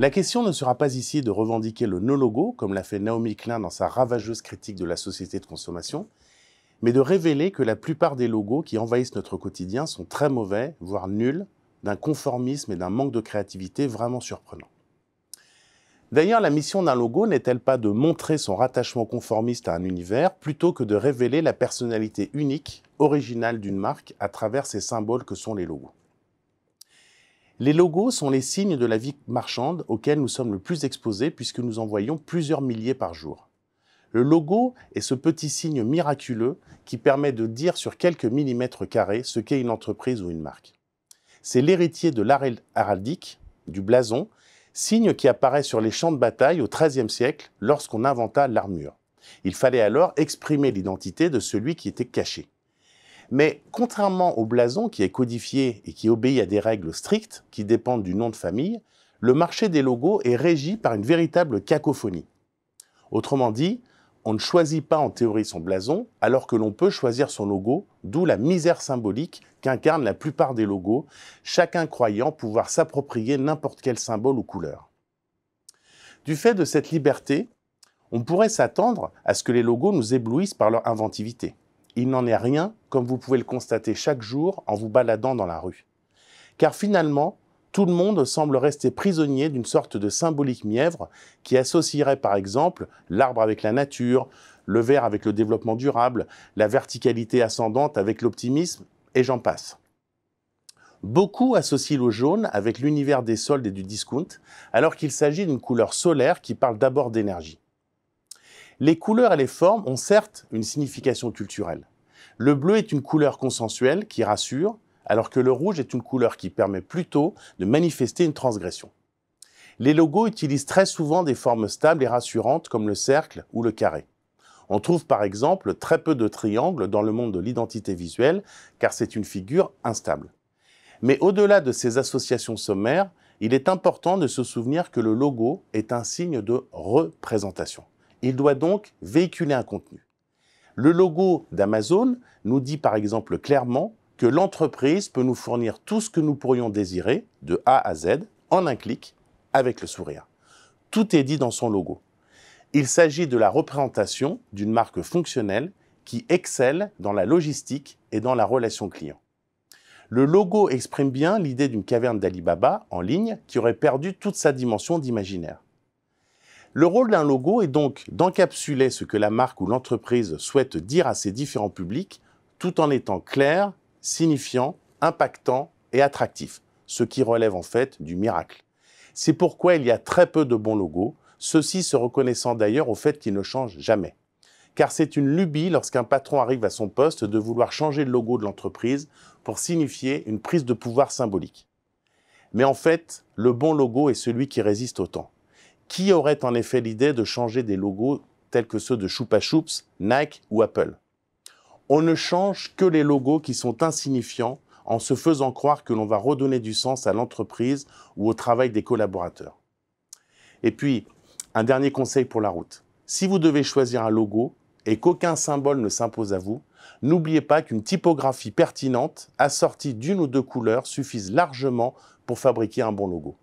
La question ne sera pas ici de revendiquer le no-logo, comme l'a fait Naomi Klein dans sa ravageuse critique de la société de consommation, mais de révéler que la plupart des logos qui envahissent notre quotidien sont très mauvais, voire nuls, d'un conformisme et d'un manque de créativité vraiment surprenant. D'ailleurs, la mission d'un logo n'est-elle pas de montrer son rattachement conformiste à un univers plutôt que de révéler la personnalité unique, originale d'une marque à travers ses symboles que sont les logos les logos sont les signes de la vie marchande auxquels nous sommes le plus exposés puisque nous en voyons plusieurs milliers par jour. Le logo est ce petit signe miraculeux qui permet de dire sur quelques millimètres carrés ce qu'est une entreprise ou une marque. C'est l'héritier de l'art héraldique, du blason, signe qui apparaît sur les champs de bataille au XIIIe siècle lorsqu'on inventa l'armure. Il fallait alors exprimer l'identité de celui qui était caché. Mais contrairement au blason qui est codifié et qui obéit à des règles strictes qui dépendent du nom de famille, le marché des logos est régi par une véritable cacophonie. Autrement dit, on ne choisit pas en théorie son blason alors que l'on peut choisir son logo, d'où la misère symbolique qu'incarnent la plupart des logos, chacun croyant pouvoir s'approprier n'importe quel symbole ou couleur. Du fait de cette liberté, on pourrait s'attendre à ce que les logos nous éblouissent par leur inventivité. Il n'en est rien, comme vous pouvez le constater chaque jour en vous baladant dans la rue. Car finalement, tout le monde semble rester prisonnier d'une sorte de symbolique mièvre qui associerait par exemple l'arbre avec la nature, le vert avec le développement durable, la verticalité ascendante avec l'optimisme, et j'en passe. Beaucoup associent le jaune avec l'univers des soldes et du discount, alors qu'il s'agit d'une couleur solaire qui parle d'abord d'énergie. Les couleurs et les formes ont certes une signification culturelle. Le bleu est une couleur consensuelle qui rassure, alors que le rouge est une couleur qui permet plutôt de manifester une transgression. Les logos utilisent très souvent des formes stables et rassurantes comme le cercle ou le carré. On trouve par exemple très peu de triangles dans le monde de l'identité visuelle, car c'est une figure instable. Mais au-delà de ces associations sommaires, il est important de se souvenir que le logo est un signe de représentation. Il doit donc véhiculer un contenu. Le logo d'Amazon nous dit par exemple clairement que l'entreprise peut nous fournir tout ce que nous pourrions désirer, de A à Z, en un clic, avec le sourire. Tout est dit dans son logo. Il s'agit de la représentation d'une marque fonctionnelle qui excelle dans la logistique et dans la relation client. Le logo exprime bien l'idée d'une caverne d'Alibaba en ligne qui aurait perdu toute sa dimension d'imaginaire. Le rôle d'un logo est donc d'encapsuler ce que la marque ou l'entreprise souhaite dire à ses différents publics tout en étant clair, signifiant, impactant et attractif, ce qui relève en fait du miracle. C'est pourquoi il y a très peu de bons logos, ceux-ci se reconnaissant d'ailleurs au fait qu'ils ne changent jamais. Car c'est une lubie lorsqu'un patron arrive à son poste de vouloir changer le logo de l'entreprise pour signifier une prise de pouvoir symbolique. Mais en fait, le bon logo est celui qui résiste au temps qui aurait en effet l'idée de changer des logos tels que ceux de Chupa Choups, Nike ou Apple On ne change que les logos qui sont insignifiants en se faisant croire que l'on va redonner du sens à l'entreprise ou au travail des collaborateurs. Et puis, un dernier conseil pour la route. Si vous devez choisir un logo et qu'aucun symbole ne s'impose à vous, n'oubliez pas qu'une typographie pertinente, assortie d'une ou deux couleurs, suffisent largement pour fabriquer un bon logo.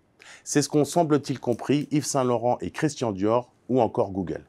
C'est ce qu'ont semble-t-il compris Yves Saint Laurent et Christian Dior ou encore Google.